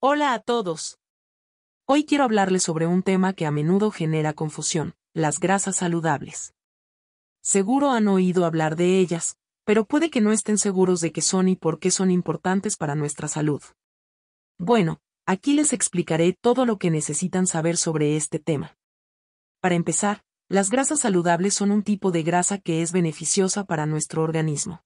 Hola a todos. Hoy quiero hablarles sobre un tema que a menudo genera confusión, las grasas saludables. Seguro han oído hablar de ellas, pero puede que no estén seguros de qué son y por qué son importantes para nuestra salud. Bueno, aquí les explicaré todo lo que necesitan saber sobre este tema. Para empezar, las grasas saludables son un tipo de grasa que es beneficiosa para nuestro organismo.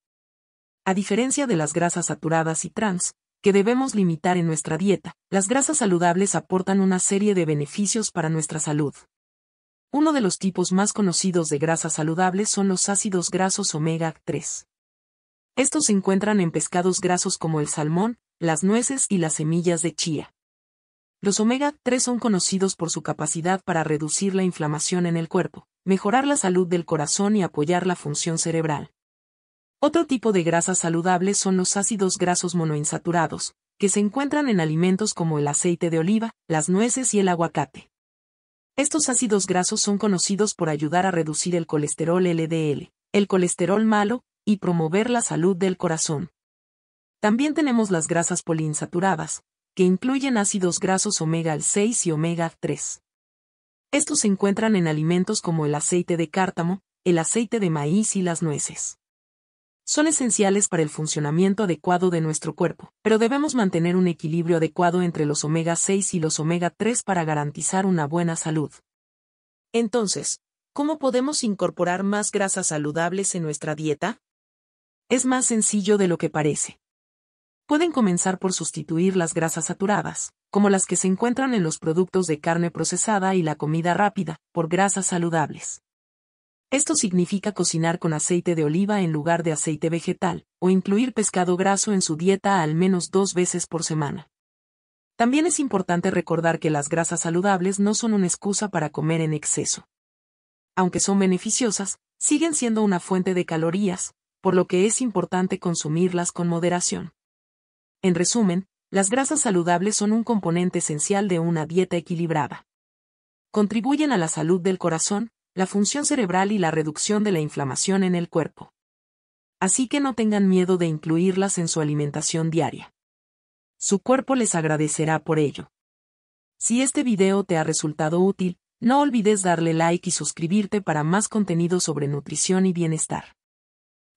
A diferencia de las grasas saturadas y trans, que debemos limitar en nuestra dieta. Las grasas saludables aportan una serie de beneficios para nuestra salud. Uno de los tipos más conocidos de grasas saludables son los ácidos grasos omega 3. Estos se encuentran en pescados grasos como el salmón, las nueces y las semillas de chía. Los omega 3 son conocidos por su capacidad para reducir la inflamación en el cuerpo, mejorar la salud del corazón y apoyar la función cerebral. Otro tipo de grasas saludables son los ácidos grasos monoinsaturados, que se encuentran en alimentos como el aceite de oliva, las nueces y el aguacate. Estos ácidos grasos son conocidos por ayudar a reducir el colesterol LDL, el colesterol malo, y promover la salud del corazón. También tenemos las grasas poliinsaturadas, que incluyen ácidos grasos omega 6 y omega 3. Estos se encuentran en alimentos como el aceite de cártamo, el aceite de maíz y las nueces son esenciales para el funcionamiento adecuado de nuestro cuerpo, pero debemos mantener un equilibrio adecuado entre los omega 6 y los omega 3 para garantizar una buena salud. Entonces, ¿cómo podemos incorporar más grasas saludables en nuestra dieta? Es más sencillo de lo que parece. Pueden comenzar por sustituir las grasas saturadas, como las que se encuentran en los productos de carne procesada y la comida rápida, por grasas saludables. Esto significa cocinar con aceite de oliva en lugar de aceite vegetal, o incluir pescado graso en su dieta al menos dos veces por semana. También es importante recordar que las grasas saludables no son una excusa para comer en exceso. Aunque son beneficiosas, siguen siendo una fuente de calorías, por lo que es importante consumirlas con moderación. En resumen, las grasas saludables son un componente esencial de una dieta equilibrada. Contribuyen a la salud del corazón, la función cerebral y la reducción de la inflamación en el cuerpo. Así que no tengan miedo de incluirlas en su alimentación diaria. Su cuerpo les agradecerá por ello. Si este video te ha resultado útil, no olvides darle like y suscribirte para más contenido sobre nutrición y bienestar.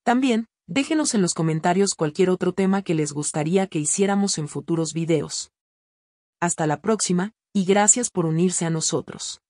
También, déjenos en los comentarios cualquier otro tema que les gustaría que hiciéramos en futuros videos. Hasta la próxima, y gracias por unirse a nosotros.